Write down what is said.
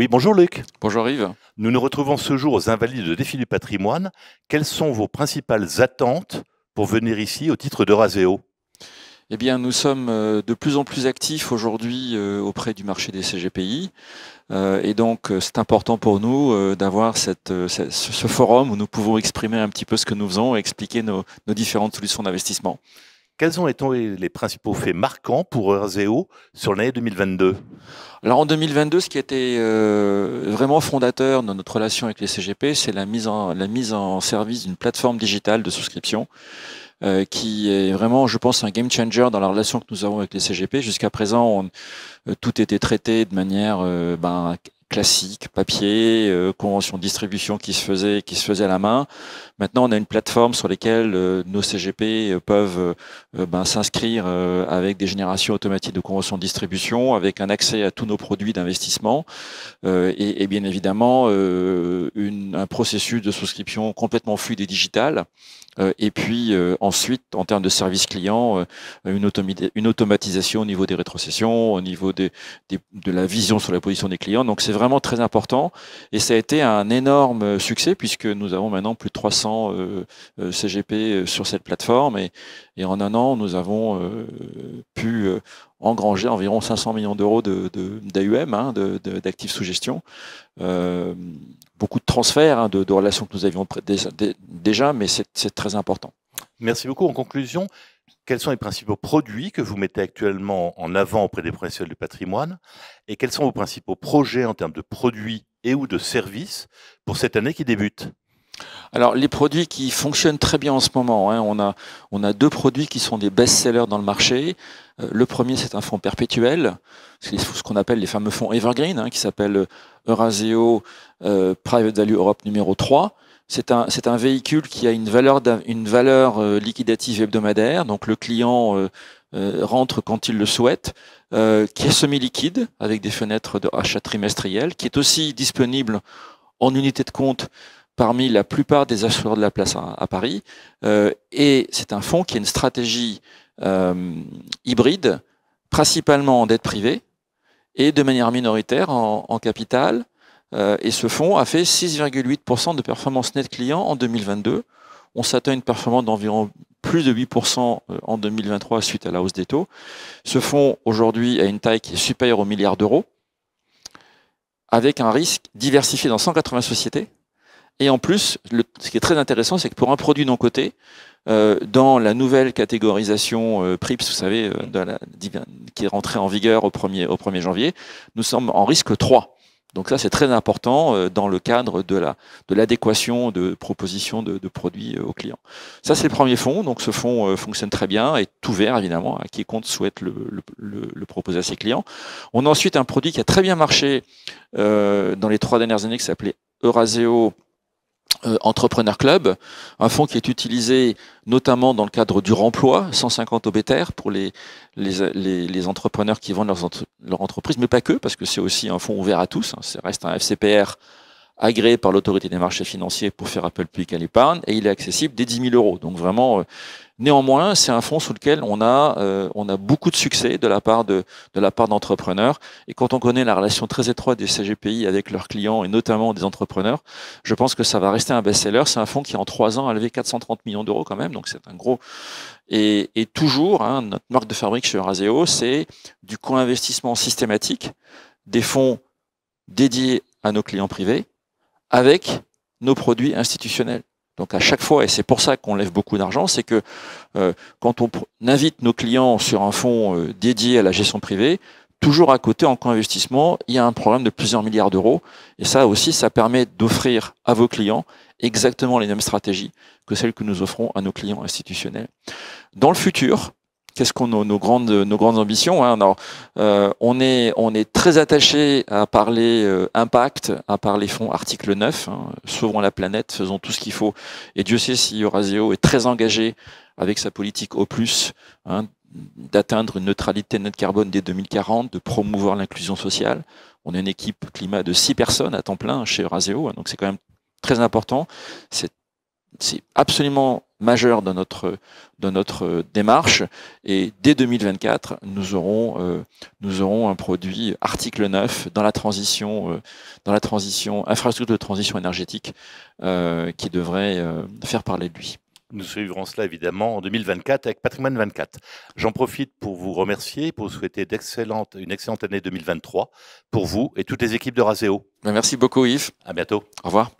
Oui, bonjour Luc. Bonjour Yves. Nous nous retrouvons ce jour aux Invalides de Défi du patrimoine. Quelles sont vos principales attentes pour venir ici au titre de Raseo eh bien, nous sommes euh, de plus en plus actifs aujourd'hui euh, auprès du marché des CGPI. Euh, et donc, c'est important pour nous d'avoir cette, ce forum où nous pouvons exprimer un petit peu ce que nous faisons et expliquer nos différentes solutions d'investissement. Quels ont été les principaux faits marquants pour Eurzeo sur l'année 2022 Alors en 2022, ce qui était été euh, vraiment fondateur dans notre relation avec les CGP, c'est la mise en, la mise en service d'une plateforme digitale de souscription euh, qui est vraiment, je pense, un game changer dans la relation que nous avons avec les CGP. Jusqu'à présent, euh, tout était traité de manière ben, classique, papier, euh, convention de distribution qui se faisait, qui se faisait à la main. Maintenant, on a une plateforme sur laquelle euh, nos CGP euh, peuvent ben, s'inscrire avec des générations automatiques de conventions de distribution, avec un accès à tous nos produits d'investissement et, bien évidemment un processus de souscription complètement fluide et digital. et puis ensuite, en termes de service client, une, une automatisation au niveau des rétrocessions, au niveau des, de la vision sur la position des clients. Donc c'est vraiment très important. Et ça a été un énorme succès puisque nous avons maintenant plus de 300 CGP euh, euh, euh, sur cette plateforme. Et, en un an, nous avons pu engranger environ 500 millions d'euros d'AUM, hein, de, d'actifs sous gestion. beaucoup de transferts hein, de, de, relations que nous avions déjà, mais c'est très important. Merci beaucoup. En conclusion, quels sont les principaux produits que vous mettez actuellement en avant auprès des professionnels du patrimoine et quels sont vos principaux projets en termes de produits et ou de services pour cette année qui débute alors les produits qui fonctionnent très bien en ce moment, hein, on, a, deux produits qui sont des best-sellers dans le marché. Euh, le premier c'est un fonds perpétuel, ce qu'on appelle les fameux fonds Evergreen, hein, qui s'appelle Euraseo euh, Private Value Europe numéro 3, c'est un, un, véhicule qui a une valeur, une valeur euh, liquidative hebdomadaire, donc le client euh, euh, rentre quand il le souhaite, qui est semi-liquide avec des fenêtres de achat trimestriel, qui est aussi disponible en unité de compte parmi la plupart des assureurs de la place à, Paris. et c'est un fonds qui a une stratégie hybride, principalement en dette privée et de manière minoritaire en, en capital, euh, et ce fonds a fait 6,8% de performance nette client en 2022. On s'attend à une performance d'environ plus de 8% euh, en 2023 suite à la hausse des taux. Ce fonds aujourd'hui a une taille qui est supérieure aux milliards d'euros, avec un risque diversifié dans 180 sociétés. Et en plus, ce qui est très intéressant, c'est que pour un produit non coté, euh, dans la nouvelle catégorisation PRIPS, vous savez, qui est rentrée en vigueur au 1 au 1er janvier, nous sommes en risque 3. Donc ça, c'est très important euh, dans le cadre de la de l'adéquation de propositions de, produits euh, aux clients. Ça, c'est le premier fonds. Donc ce fonds euh, fonctionne très bien, et est ouvert évidemment à hein. quiconque souhaite le, le, proposer à ses clients. On a ensuite un produit qui a très bien marché dans les trois dernières années qui s'appelait Euraseo euh, Entrepreneur Club, un fonds qui est utilisé notamment dans le cadre du remploi, 150 obétaires pour les, les, entrepreneurs qui vendent leur entreprise, mais pas que, parce que c'est aussi un fonds ouvert à tous. Hein. ça reste un FCPR agréé par l'autorité des marchés financiers pour faire appel public à l'épargne, et il est accessible dès 10 000 euros. Donc vraiment, euh, Néanmoins, c'est un fonds sous lequel on a, euh, on a beaucoup de succès de la part de, de la part d'entrepreneurs. Et quand on connaît la relation très étroite des CGPI avec leurs clients et notamment des entrepreneurs, je pense que ça va rester un best-seller. C'est un fonds qui en trois ans a levé 430 millions d'euros quand même, donc c'est un gros. Et, et toujours, hein, notre marque de fabrique sur Euraseo, c'est du co-investissement systématique, des fonds dédiés à nos clients privés avec nos produits institutionnels. Donc à chaque fois, et c'est pour ça qu'on lève beaucoup d'argent, c'est que euh, quand on invite nos clients sur un fonds euh, dédié à la gestion privée, toujours à côté en co-investissement, il y a un programme de plusieurs milliards d'euros. Et ça aussi, ça permet d'offrir à vos clients exactement les mêmes stratégies que celles que nous offrons à nos clients institutionnels. Dans le futur, qu'est-ce qu'on nos, grandes nos grandes ambitions hein. Alors, euh, on est on est très attaché à parler euh, impact, à parler fonds article 9, hein, la planète, faisons tout ce qu'il faut. Et Dieu sait si Eurasio est très engagé avec sa politique au plus hein, d'atteindre une neutralité notre carbone dès 2040, de promouvoir l'inclusion sociale. On est une équipe climat de six personnes à temps plein chez Eurasio, hein, donc c'est quand même très important. C'est c'est absolument majeur dans notre notre euh, démarche et dès 2024 nous aurons euh, nous aurons un produit article 9 dans la transition euh, dans la transition infrastructure de transition énergétique qui devrait faire parler de lui. Nous suivrons cela évidemment en 2024 avec Patrimoine 24. J'en profite pour vous remercier, pour souhaiter une excellente année 2023 pour vous et toutes les équipes de Raseo. Ben, merci beaucoup Yves. À bientôt. Au revoir.